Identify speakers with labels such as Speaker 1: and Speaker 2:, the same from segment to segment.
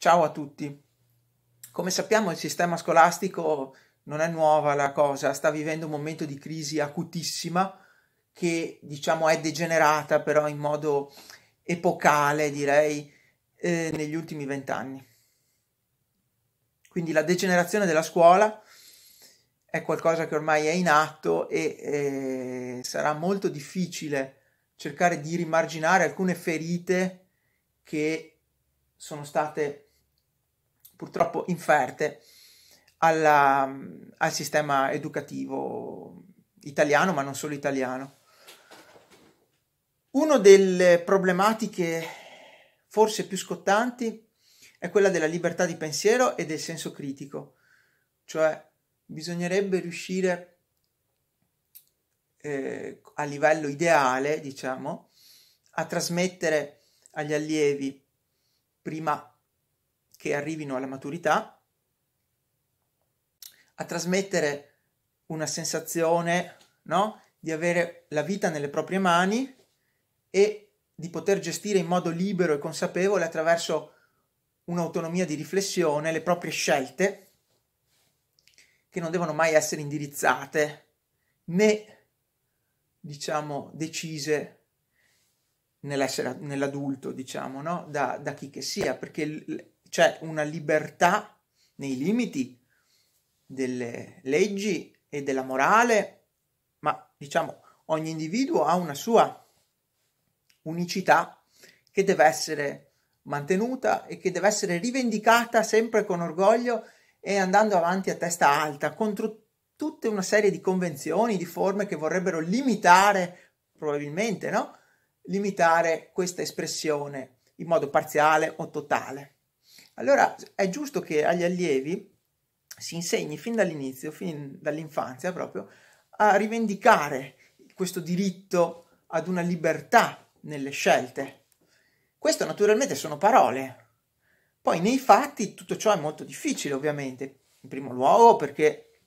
Speaker 1: Ciao a tutti. Come sappiamo il sistema scolastico non è nuova la cosa, sta vivendo un momento di crisi acutissima che diciamo è degenerata però in modo epocale direi eh, negli ultimi vent'anni. Quindi la degenerazione della scuola è qualcosa che ormai è in atto e eh, sarà molto difficile cercare di rimarginare alcune ferite che sono state purtroppo inferte alla, al sistema educativo italiano, ma non solo italiano. Una delle problematiche forse più scottanti è quella della libertà di pensiero e del senso critico, cioè bisognerebbe riuscire eh, a livello ideale, diciamo, a trasmettere agli allievi prima che arrivino alla maturità, a trasmettere una sensazione no? di avere la vita nelle proprie mani e di poter gestire in modo libero e consapevole attraverso un'autonomia di riflessione le proprie scelte che non devono mai essere indirizzate né diciamo decise nell'essere nell'adulto diciamo no? da, da chi che sia perché l- c'è una libertà nei limiti delle leggi e della morale, ma diciamo ogni individuo ha una sua unicità che deve essere mantenuta e che deve essere rivendicata sempre con orgoglio e andando avanti a testa alta contro tutta una serie di convenzioni, di forme che vorrebbero limitare, probabilmente, no? Limitare questa espressione in modo parziale o totale. Allora è giusto che agli allievi si insegni fin dall'inizio, fin dall'infanzia proprio, a rivendicare questo diritto ad una libertà nelle scelte. Questo naturalmente sono parole. Poi nei fatti tutto ciò è molto difficile, ovviamente, in primo luogo perché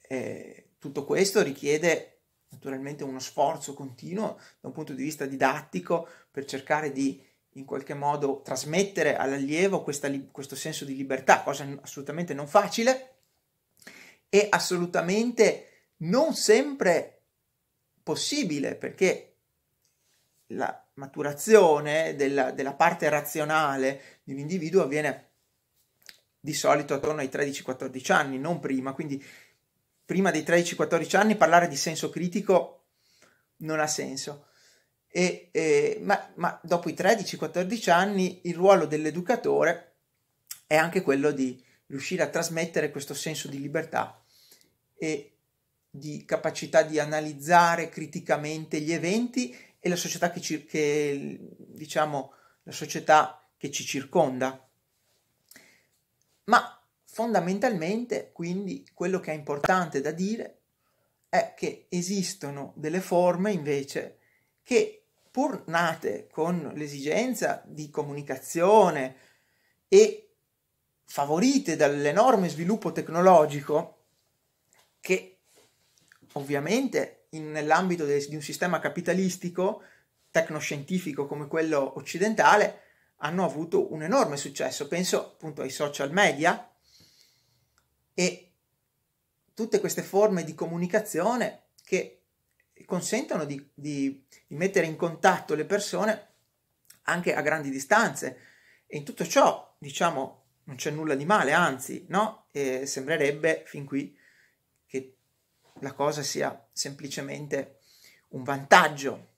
Speaker 1: eh, tutto questo richiede naturalmente uno sforzo continuo da un punto di vista didattico per cercare di in qualche modo trasmettere all'allievo questa, questo senso di libertà, cosa assolutamente non facile e assolutamente non sempre possibile perché la maturazione della, della parte razionale di un individuo avviene di solito attorno ai 13-14 anni, non prima, quindi prima dei 13-14 anni parlare di senso critico non ha senso. E, e, ma, ma dopo i 13-14 anni il ruolo dell'educatore è anche quello di riuscire a trasmettere questo senso di libertà e di capacità di analizzare criticamente gli eventi e la società che, ci, che, diciamo, la società che ci circonda. Ma fondamentalmente, quindi, quello che è importante da dire è che esistono delle forme invece che pur nate con l'esigenza di comunicazione e favorite dall'enorme sviluppo tecnologico, che ovviamente in, nell'ambito de, di un sistema capitalistico, tecnoscientifico come quello occidentale, hanno avuto un enorme successo. Penso appunto ai social media e tutte queste forme di comunicazione che consentono di, di, di mettere in contatto le persone anche a grandi distanze. E in tutto ciò, diciamo, non c'è nulla di male, anzi, no? Eh, sembrerebbe fin qui che la cosa sia semplicemente un vantaggio.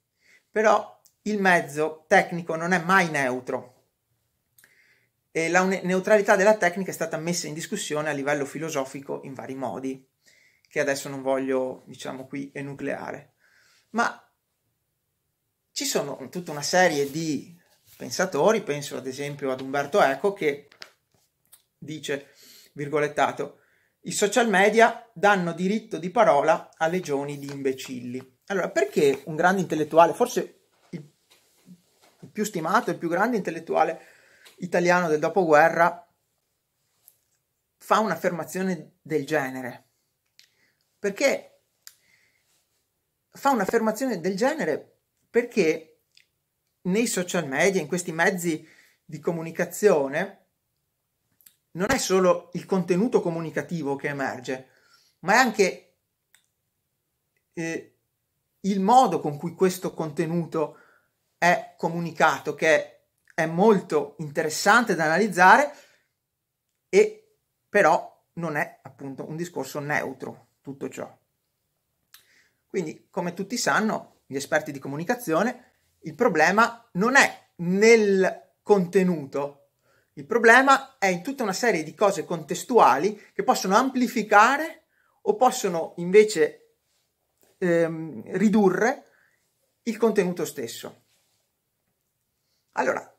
Speaker 1: Però il mezzo tecnico non è mai neutro. E la neutralità della tecnica è stata messa in discussione a livello filosofico in vari modi, che adesso non voglio, diciamo qui, enucleare ma ci sono tutta una serie di pensatori, penso ad esempio ad Umberto Eco, che dice, virgolettato, i social media danno diritto di parola a legioni di imbecilli. Allora, perché un grande intellettuale, forse il, il più stimato, il più grande intellettuale italiano del dopoguerra, fa un'affermazione del genere? Perché fa un'affermazione del genere perché nei social media, in questi mezzi di comunicazione, non è solo il contenuto comunicativo che emerge, ma è anche eh, il modo con cui questo contenuto è comunicato, che è molto interessante da analizzare e però non è appunto un discorso neutro tutto ciò. Quindi, come tutti sanno, gli esperti di comunicazione, il problema non è nel contenuto, il problema è in tutta una serie di cose contestuali che possono amplificare o possono invece ehm, ridurre il contenuto stesso. Allora,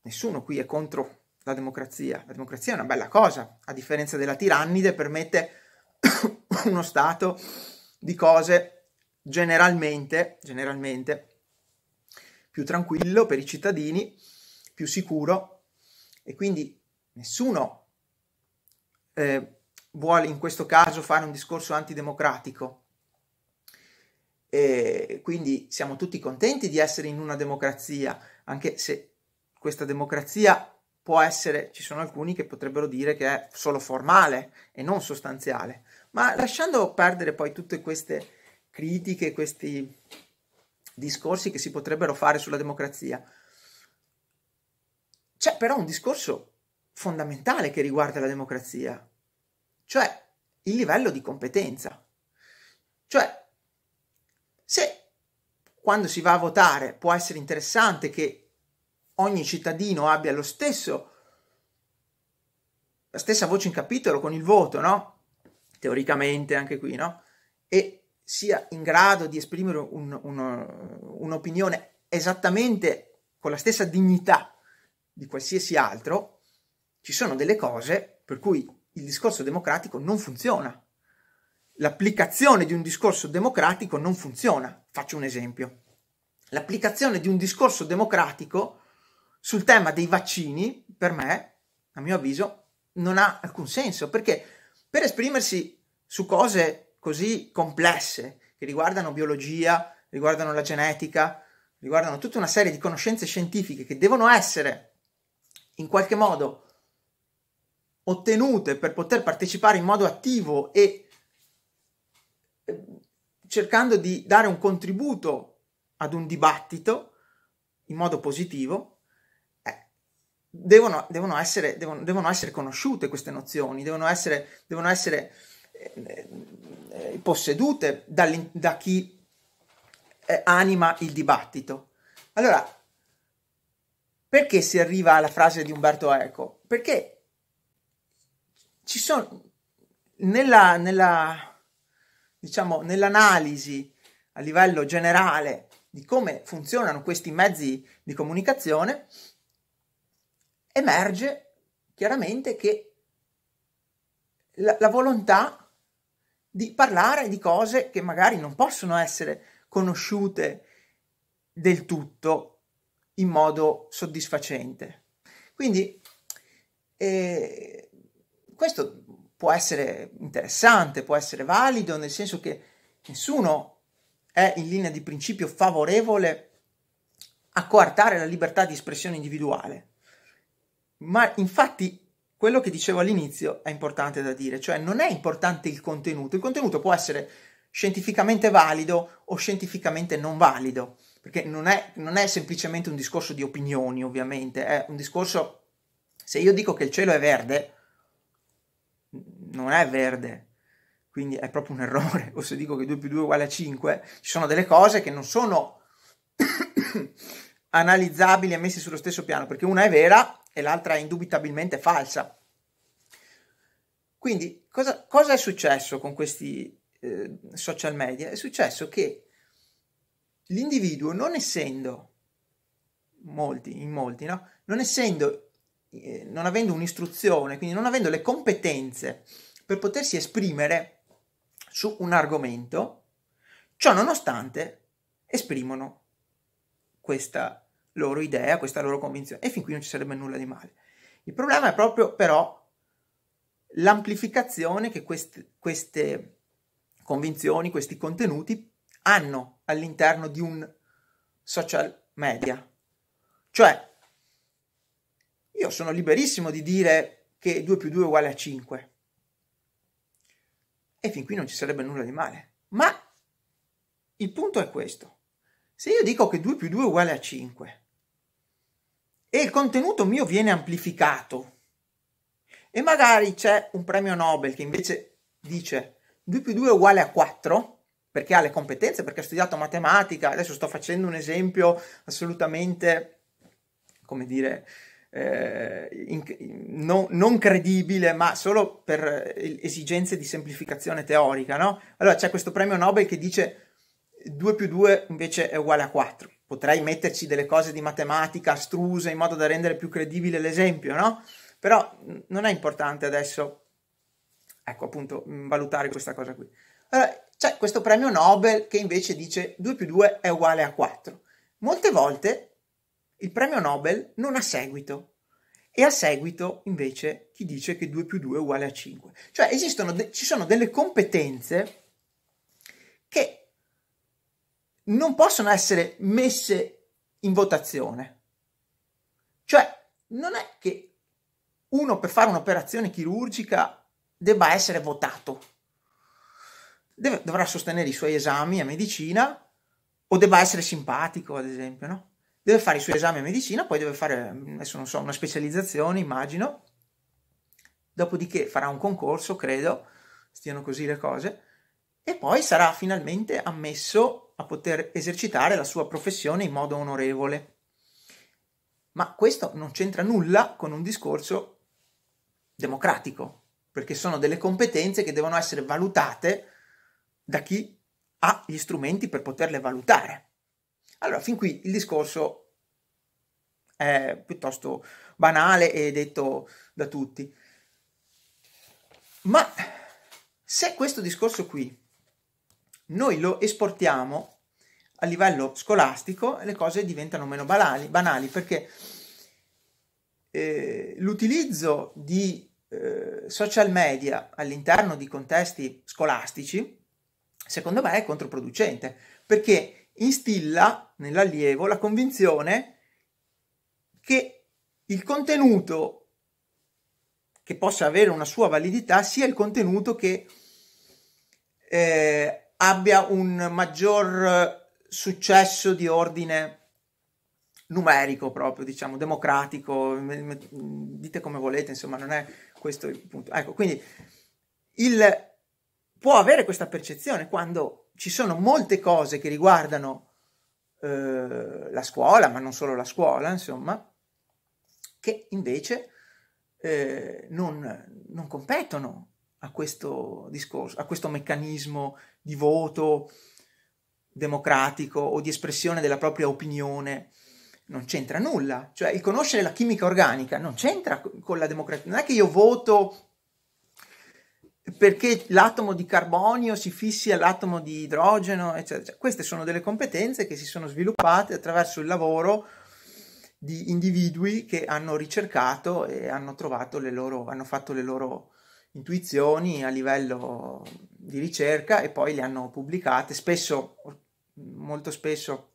Speaker 1: nessuno qui è contro la democrazia. La democrazia è una bella cosa, a differenza della tirannide, permette uno stato di cose generalmente, generalmente più tranquillo per i cittadini, più sicuro e quindi nessuno eh, vuole in questo caso fare un discorso antidemocratico. E quindi siamo tutti contenti di essere in una democrazia, anche se questa democrazia può essere, ci sono alcuni che potrebbero dire che è solo formale e non sostanziale, ma lasciando perdere poi tutte queste critiche, questi discorsi che si potrebbero fare sulla democrazia. C'è però un discorso fondamentale che riguarda la democrazia, cioè il livello di competenza. Cioè, se quando si va a votare può essere interessante che ogni cittadino abbia lo stesso, la stessa voce in capitolo con il voto, no? Teoricamente anche qui, no? E sia in grado di esprimere un, un, un'opinione esattamente con la stessa dignità di qualsiasi altro, ci sono delle cose per cui il discorso democratico non funziona. L'applicazione di un discorso democratico non funziona. Faccio un esempio. L'applicazione di un discorso democratico sul tema dei vaccini, per me, a mio avviso, non ha alcun senso, perché per esprimersi su cose così complesse che riguardano biologia, riguardano la genetica, riguardano tutta una serie di conoscenze scientifiche che devono essere in qualche modo ottenute per poter partecipare in modo attivo e eh, cercando di dare un contributo ad un dibattito in modo positivo, eh, devono, devono, essere, devono, devono essere conosciute queste nozioni, devono essere, devono essere eh, eh, possedute da chi eh, anima il dibattito. Allora, perché si arriva alla frase di Umberto Eco? Perché ci sono nella, nella diciamo nell'analisi a livello generale di come funzionano questi mezzi di comunicazione emerge chiaramente che la, la volontà di parlare di cose che magari non possono essere conosciute del tutto in modo soddisfacente. Quindi eh, questo può essere interessante, può essere valido, nel senso che nessuno è in linea di principio favorevole a coartare la libertà di espressione individuale. Ma infatti quello che dicevo all'inizio è importante da dire, cioè non è importante il contenuto, il contenuto può essere scientificamente valido o scientificamente non valido, perché non è, non è semplicemente un discorso di opinioni ovviamente, è un discorso, se io dico che il cielo è verde, non è verde, quindi è proprio un errore, o se dico che 2 più 2 è uguale a 5, ci sono delle cose che non sono analizzabili e messi sullo stesso piano, perché una è vera e l'altra è indubitabilmente falsa. Quindi cosa, cosa è successo con questi eh, social media? È successo che l'individuo, non essendo molti, in molti, no? non essendo, eh, non avendo un'istruzione, quindi non avendo le competenze per potersi esprimere su un argomento, ciò nonostante esprimono questa loro idea, questa loro convinzione e fin qui non ci sarebbe nulla di male. Il problema è proprio però l'amplificazione che queste, queste convinzioni, questi contenuti hanno all'interno di un social media. Cioè, io sono liberissimo di dire che 2 più 2 è uguale a 5. E fin qui non ci sarebbe nulla di male. Ma il punto è questo. Se io dico che 2 più 2 è uguale a 5 e il contenuto mio viene amplificato e magari c'è un premio Nobel che invece dice 2 più 2 è uguale a 4 perché ha le competenze, perché ha studiato matematica, adesso sto facendo un esempio assolutamente, come dire, eh, in, in, non credibile, ma solo per eh, esigenze di semplificazione teorica, no? Allora c'è questo premio Nobel che dice 2 più 2 invece è uguale a 4. Potrei metterci delle cose di matematica astruse in modo da rendere più credibile l'esempio, no? Però non è importante adesso, ecco appunto, mm, valutare questa cosa qui. Allora, c'è questo premio Nobel che invece dice 2 più 2 è uguale a 4. Molte volte il premio Nobel non ha seguito e a seguito invece chi dice che 2 più 2 è uguale a 5. Cioè esistono, ci sono delle competenze che non possono essere messe in votazione. Cioè, non è che uno per fare un'operazione chirurgica debba essere votato. Deve, dovrà sostenere i suoi esami a medicina o debba essere simpatico, ad esempio, no? Deve fare i suoi esami a medicina, poi deve fare, adesso non so, una specializzazione, immagino. Dopodiché farà un concorso, credo, stiano così le cose e poi sarà finalmente ammesso a poter esercitare la sua professione in modo onorevole. Ma questo non c'entra nulla con un discorso democratico, perché sono delle competenze che devono essere valutate da chi ha gli strumenti per poterle valutare. Allora, fin qui il discorso è piuttosto banale e detto da tutti. Ma se questo discorso qui noi lo esportiamo a livello scolastico e le cose diventano meno banali, banali perché eh, l'utilizzo di eh, social media all'interno di contesti scolastici, secondo me, è controproducente perché instilla nell'allievo la convinzione che il contenuto che possa avere una sua validità sia il contenuto che eh, abbia un maggior eh, successo di ordine numerico proprio, diciamo, democratico, dite come volete, insomma, non è questo il punto. Ecco, quindi il, può avere questa percezione quando ci sono molte cose che riguardano eh, la scuola, ma non solo la scuola, insomma, che invece eh, non, non competono a questo discorso, a questo meccanismo di voto democratico o di espressione della propria opinione. Non c'entra nulla, cioè il conoscere la chimica organica non c'entra con la democrazia. Non è che io voto perché l'atomo di carbonio si fissi all'atomo di idrogeno, eccetera. Queste sono delle competenze che si sono sviluppate attraverso il lavoro di individui che hanno ricercato e hanno trovato le loro, hanno fatto le loro intuizioni a livello di ricerca e poi le hanno pubblicate, spesso, molto spesso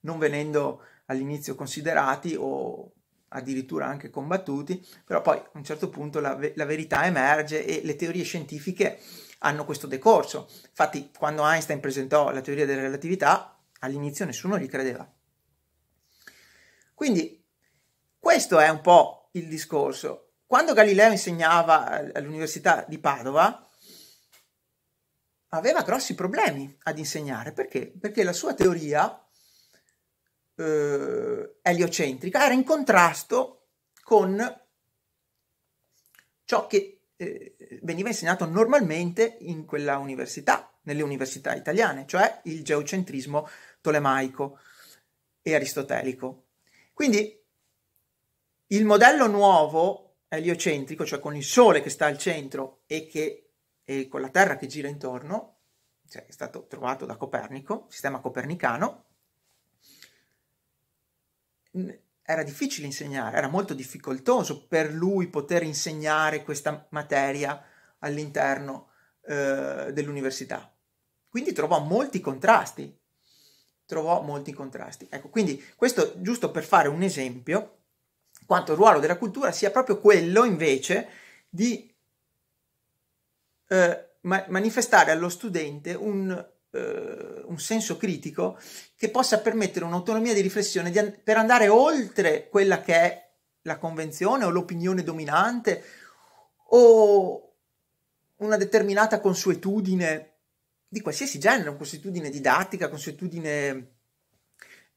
Speaker 1: non venendo all'inizio considerati o addirittura anche combattuti, però poi a un certo punto la, la verità emerge e le teorie scientifiche hanno questo decorso. Infatti, quando Einstein presentò la teoria della relatività, all'inizio nessuno gli credeva. Quindi, questo è un po' il discorso quando Galileo insegnava eh, all'Università di Padova, aveva grossi problemi ad insegnare. Perché? Perché la sua teoria eh, eliocentrica era in contrasto con ciò che eh, veniva insegnato normalmente in quella università, nelle università italiane, cioè il geocentrismo tolemaico e aristotelico. Quindi il modello nuovo eliocentrico, cioè con il Sole che sta al centro e, che, e con la Terra che gira intorno, cioè è stato trovato da Copernico, sistema copernicano, mm, era difficile insegnare, era molto difficoltoso per lui poter insegnare questa materia all'interno eh, dell'università. Quindi trovò molti contrasti, trovò molti contrasti. Ecco, quindi questo giusto per fare un esempio quanto il ruolo della cultura sia proprio quello invece di eh, ma- manifestare allo studente un, eh, un, senso critico che possa permettere un'autonomia di riflessione di an- per andare oltre quella che è la convenzione o l'opinione dominante o una determinata consuetudine di qualsiasi genere, consuetudine didattica, consuetudine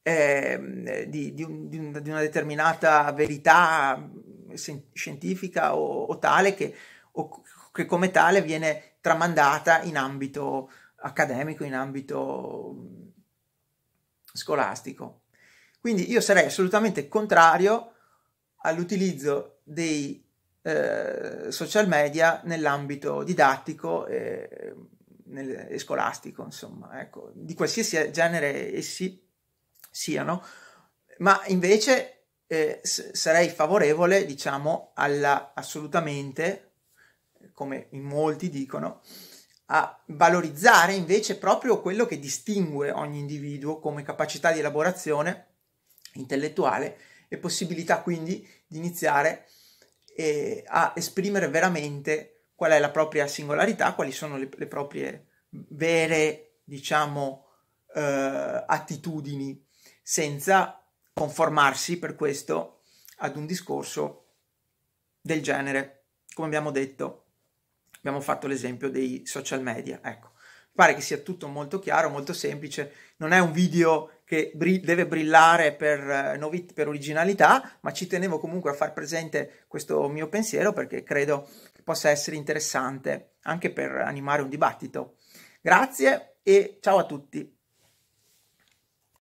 Speaker 1: eh, di, di, un, di, una determinata verità mm, scientifica o, o tale che, o che come tale viene tramandata in ambito accademico, in ambito mm, scolastico. Quindi io sarei assolutamente contrario all'utilizzo dei eh, social media nell'ambito didattico e, mm, nel, e, scolastico, insomma, ecco, di qualsiasi genere essi siano, ma invece eh, sarei favorevole, diciamo, alla, assolutamente, come in molti dicono, a valorizzare invece proprio quello che distingue ogni individuo come capacità di elaborazione intellettuale e possibilità quindi di iniziare eh, a esprimere veramente qual è la propria singolarità, quali sono le, le proprie vere, diciamo, eh, attitudini senza conformarsi per questo ad un discorso del genere, come abbiamo detto, abbiamo fatto l'esempio dei social media, ecco. Pare che sia tutto molto chiaro, molto semplice, non è un video che bri- deve brillare per, eh, novit- per originalità, ma ci tenevo comunque a far presente questo mio pensiero perché credo che possa essere interessante anche per animare un dibattito. Grazie e ciao a tutti.